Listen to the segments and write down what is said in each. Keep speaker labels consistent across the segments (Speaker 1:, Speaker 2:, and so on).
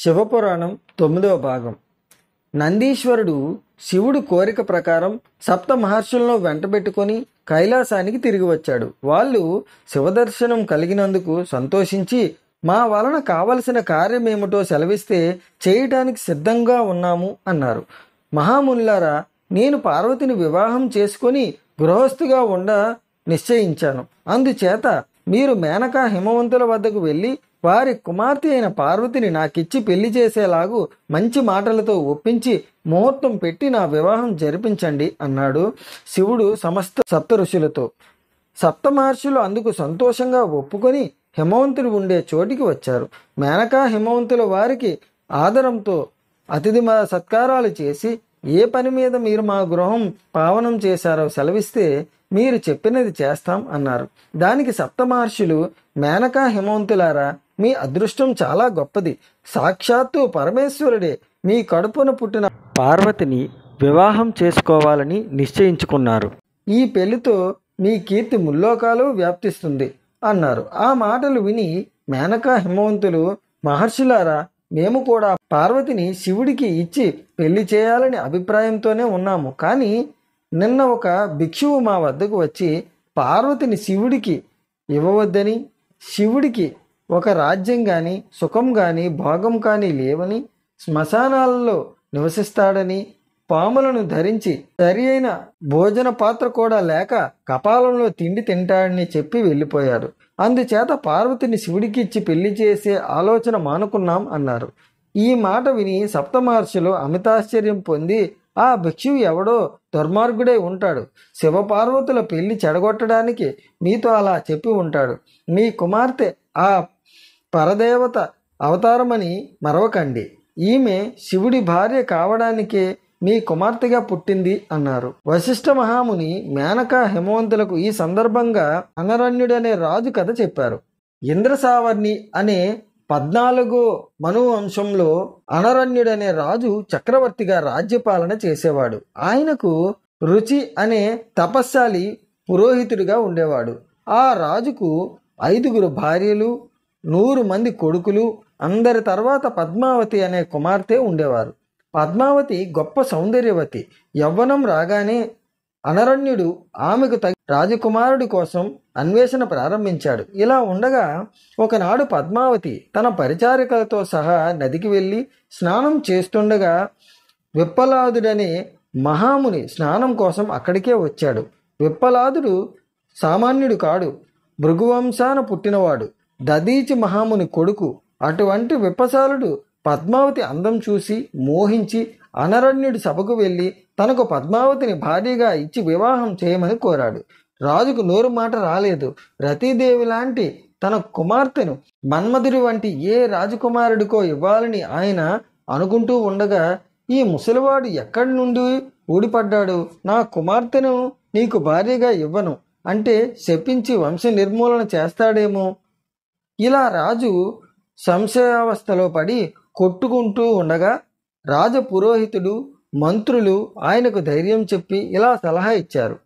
Speaker 1: శివపురాణం తొమ్మిదవ భాగం నందీశ్వరుడు శివుడు కోరిక ప్రకారం సప్త మహర్షులను వెంటబెట్టుకొని కైలాసానికి తిరిగి వచ్చాడు వాళ్ళు శివదర్శనం కలిగినందుకు సంతోషించి మా వలన కావలసిన కార్యమేమిటో సెలవిస్తే చేయటానికి సిద్ధంగా ఉన్నాము అన్నారు మహాముల్లారా నేను పార్వతిని వివాహం చేసుకొని గృహస్థుగా ఉండ నిశ్చయించాను అందుచేత మీరు మేనకా హిమవంతుల వద్దకు వెళ్ళి వారి కుమార్తె అయిన పార్వతిని నాకిచ్చి పెళ్లి చేసేలాగు మంచి మాటలతో ఒప్పించి ముహూర్తం పెట్టి నా వివాహం జరిపించండి అన్నాడు శివుడు సమస్త సప్త ఋషులతో సప్తమహర్షులు అందుకు సంతోషంగా ఒప్పుకొని హిమవంతులు ఉండే చోటికి వచ్చారు మేనకా హిమవంతుల వారికి ఆదరంతో అతిథి సత్కారాలు చేసి ఏ పని మీద మీరు మా గృహం పావనం చేశారో సెలవిస్తే మీరు చెప్పినది చేస్తాం అన్నారు దానికి సప్తమహర్షులు మేనకా హిమవంతులారా మీ అదృష్టం చాలా గొప్పది సాక్షాత్తు పరమేశ్వరుడే మీ కడుపున పుట్టిన పార్వతిని వివాహం చేసుకోవాలని నిశ్చయించుకున్నారు ఈ పెళ్లితో మీ కీర్తి ముల్లోకాలు వ్యాప్తిస్తుంది అన్నారు ఆ మాటలు విని మేనకా హిమవంతులు మహర్షులారా మేము కూడా పార్వతిని శివుడికి ఇచ్చి పెళ్లి చేయాలని అభిప్రాయంతోనే ఉన్నాము కానీ నిన్న ఒక భిక్షువు మా వద్దకు వచ్చి పార్వతిని శివుడికి ఇవ్వవద్దని శివుడికి ఒక రాజ్యం కానీ సుఖం కానీ భోగం కానీ లేవని శ్మశానాలలో నివసిస్తాడని పాములను ధరించి సరి అయిన భోజన పాత్ర కూడా లేక కపాలంలో తిండి తింటాడని చెప్పి వెళ్ళిపోయాడు అందుచేత పార్వతిని శివుడికి ఇచ్చి పెళ్లి చేసే ఆలోచన మానుకున్నాం అన్నారు ఈ మాట విని సప్తమహర్షులు అమితాశ్చర్యం పొంది ఆ భిక్షువు ఎవడో దుర్మార్గుడే ఉంటాడు శివపార్వతుల పెళ్లి చెడగొట్టడానికి మీతో అలా చెప్పి ఉంటాడు మీ కుమార్తె ఆ పరదేవత అవతారమని మరవకండి ఈమె శివుడి భార్య కావడానికే మీ కుమార్తెగా పుట్టింది అన్నారు వశిష్ఠ మహాముని మేనక హేమవంతులకు ఈ సందర్భంగా అనరణ్యుడనే రాజు కథ చెప్పారు ఇంద్రసావర్ణి అనే పద్నాలుగో మనువంశంలో అనరణ్యుడనే రాజు చక్రవర్తిగా రాజ్యపాలన చేసేవాడు ఆయనకు రుచి అనే తపస్శాలి పురోహితుడిగా ఉండేవాడు ఆ రాజుకు ఐదుగురు భార్యలు నూరు మంది కొడుకులు అందరి తర్వాత పద్మావతి అనే కుమార్తె ఉండేవారు పద్మావతి గొప్ప సౌందర్యవతి యవ్వనం రాగానే అనరణ్యుడు ఆమెకు తగ్గ రాజకుమారుడి కోసం అన్వేషణ ప్రారంభించాడు ఇలా ఉండగా ఒకనాడు పద్మావతి తన పరిచారికలతో సహా నదికి వెళ్ళి స్నానం చేస్తుండగా విప్పలాదుడనే మహాముని స్నానం కోసం అక్కడికే వచ్చాడు విప్పలాదుడు సామాన్యుడు కాడు భృగువంశాన పుట్టినవాడు దదీచి మహాముని కొడుకు అటువంటి విప్పసాలుడు పద్మావతి అందం చూసి మోహించి అనరణ్యుడి సభకు వెళ్ళి తనకు పద్మావతిని భారీగా ఇచ్చి వివాహం చేయమని కోరాడు రాజుకు నోరు మాట రాలేదు రతీదేవి లాంటి తన కుమార్తెను మన్మధుడి వంటి ఏ రాజకుమారుడికో ఇవ్వాలని ఆయన అనుకుంటూ ఉండగా ఈ ముసలివాడు ఎక్కడి నుండి ఊడిపడ్డాడు నా కుమార్తెను నీకు భారీగా ఇవ్వను అంటే శపించి వంశ నిర్మూలన చేస్తాడేమో ఇలా రాజు సంశయావస్థలో పడి కొట్టుకుంటూ ఉండగా రాజ పురోహితుడు మంత్రులు ఆయనకు ధైర్యం చెప్పి ఇలా సలహా ఇచ్చారు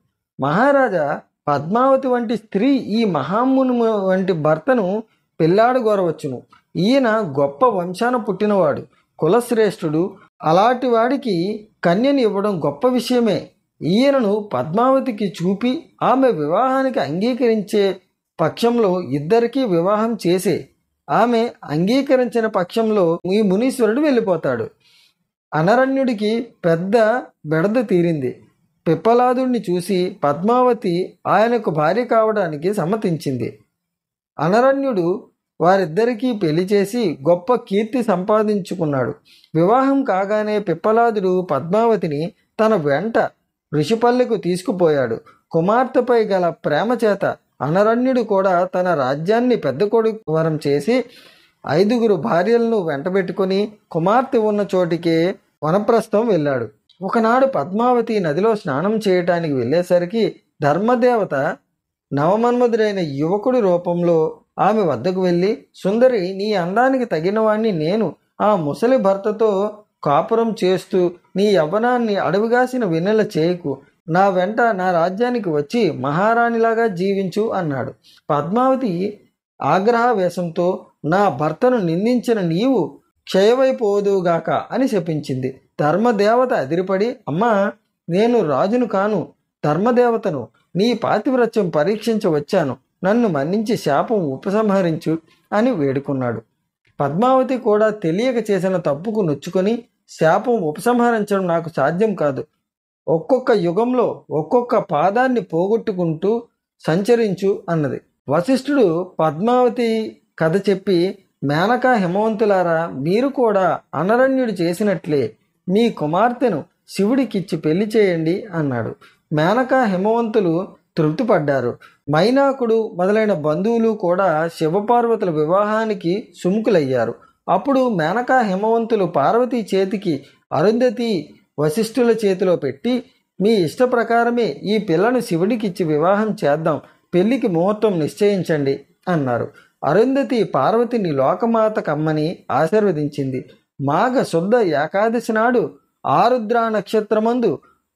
Speaker 1: మహారాజా పద్మావతి వంటి స్త్రీ ఈ మహాముని వంటి భర్తను పెళ్ళాడుగోరవచ్చును ఈయన గొప్ప వంశాన పుట్టినవాడు కులశ్రేష్ఠుడు అలాంటి వాడికి కన్యను ఇవ్వడం గొప్ప విషయమే ఈయనను పద్మావతికి చూపి ఆమె వివాహానికి అంగీకరించే పక్షంలో ఇద్దరికీ వివాహం చేసే ఆమె అంగీకరించిన పక్షంలో ఈ మునీశ్వరుడు వెళ్ళిపోతాడు అనరణ్యుడికి పెద్ద బెడద తీరింది పిప్పలాదుడిని చూసి పద్మావతి ఆయనకు భార్య కావడానికి సమ్మతించింది అనరణ్యుడు వారిద్దరికీ పెళ్లి చేసి గొప్ప కీర్తి సంపాదించుకున్నాడు వివాహం కాగానే పిప్పలాదుడు పద్మావతిని తన వెంట ఋషిపల్లెకు తీసుకుపోయాడు కుమార్తెపై గల ప్రేమ చేత అనరణ్యుడు కూడా తన రాజ్యాన్ని పెద్ద కొడుకు వరం చేసి ఐదుగురు భార్యలను వెంటబెట్టుకుని కుమార్తె ఉన్న చోటికే వనప్రస్థం వెళ్ళాడు ఒకనాడు పద్మావతి నదిలో స్నానం చేయటానికి వెళ్ళేసరికి ధర్మదేవత నవమన్మధుడైన యువకుడి రూపంలో ఆమె వద్దకు వెళ్ళి సుందరి నీ అందానికి తగినవాణ్ణి నేను ఆ ముసలి భర్తతో కాపురం చేస్తూ నీ యవ్వనాన్ని అడవిగాసిన వెన్నెల చేయకు నా వెంట నా రాజ్యానికి వచ్చి మహారాణిలాగా జీవించు అన్నాడు పద్మావతి వేషంతో నా భర్తను నిందించిన నీవు క్షయమైపోదుగాక అని శపించింది ధర్మదేవత అదిరిపడి అమ్మా నేను రాజును కాను ధర్మదేవతను నీ పాతివ్రత్యం పరీక్షించవచ్చాను నన్ను మన్నించి శాపం ఉపసంహరించు అని వేడుకున్నాడు పద్మావతి కూడా తెలియక చేసిన తప్పుకు నొచ్చుకొని శాపం ఉపసంహరించడం నాకు సాధ్యం కాదు ఒక్కొక్క యుగంలో ఒక్కొక్క పాదాన్ని పోగొట్టుకుంటూ సంచరించు అన్నది వశిష్ఠుడు పద్మావతి కథ చెప్పి మేనకా హిమవంతులారా మీరు కూడా అనరణ్యుడు చేసినట్లే మీ కుమార్తెను శివుడికిచ్చి పెళ్లి చేయండి అన్నాడు మేనకా హిమవంతులు తృప్తిపడ్డారు మైనాకుడు మొదలైన బంధువులు కూడా శివపార్వతుల వివాహానికి సుముకులయ్యారు అప్పుడు మేనకా హిమవంతులు పార్వతీ చేతికి అరుంధతి వశిష్ఠుల చేతిలో పెట్టి మీ ఇష్ట ప్రకారమే ఈ పిల్లను శివుడికిచ్చి వివాహం చేద్దాం పెళ్లికి ముహూర్తం నిశ్చయించండి అన్నారు అరుంధతి పార్వతిని లోకమాత కమ్మని ఆశీర్వదించింది మాఘ శుద్ధ ఏకాదశి నాడు ఆరుద్ర నక్షత్రమందు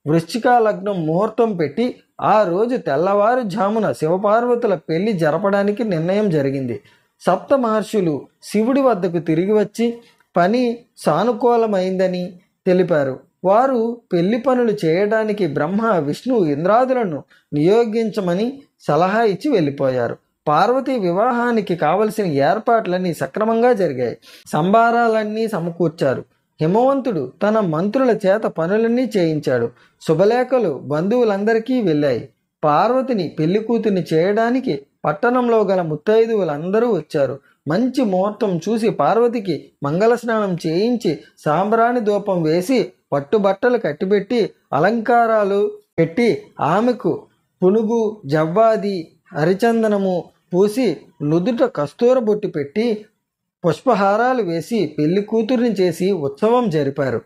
Speaker 1: వృశ్చిక లగ్నం ముహూర్తం పెట్టి ఆ రోజు తెల్లవారుజామున శివపార్వతుల పెళ్లి జరపడానికి నిర్ణయం జరిగింది సప్త మహర్షులు శివుడి వద్దకు తిరిగి వచ్చి పని సానుకూలమైందని తెలిపారు వారు పెళ్లి పనులు చేయడానికి బ్రహ్మ విష్ణు ఇంద్రాదులను నియోగించమని సలహా ఇచ్చి వెళ్ళిపోయారు పార్వతి వివాహానికి కావలసిన ఏర్పాట్లన్నీ సక్రమంగా జరిగాయి సంభారాలన్నీ సమకూర్చారు హిమవంతుడు తన మంత్రుల చేత పనులన్నీ చేయించాడు శుభలేఖలు బంధువులందరికీ వెళ్ళాయి పార్వతిని పెళ్లి కూతుర్ని చేయడానికి పట్టణంలో గల ముత్తైదువులందరూ వచ్చారు మంచి ముహూర్తం చూసి పార్వతికి మంగళ స్నానం చేయించి సాంబ్రాణి దూపం వేసి పట్టుబట్టలు కట్టిపెట్టి అలంకారాలు పెట్టి ఆమెకు పునుగు జవ్వాది హరిచందనము పూసి నుదుట కస్తూర బొట్టు పెట్టి పుష్పహారాలు వేసి పెళ్లి కూతురిని చేసి ఉత్సవం జరిపారు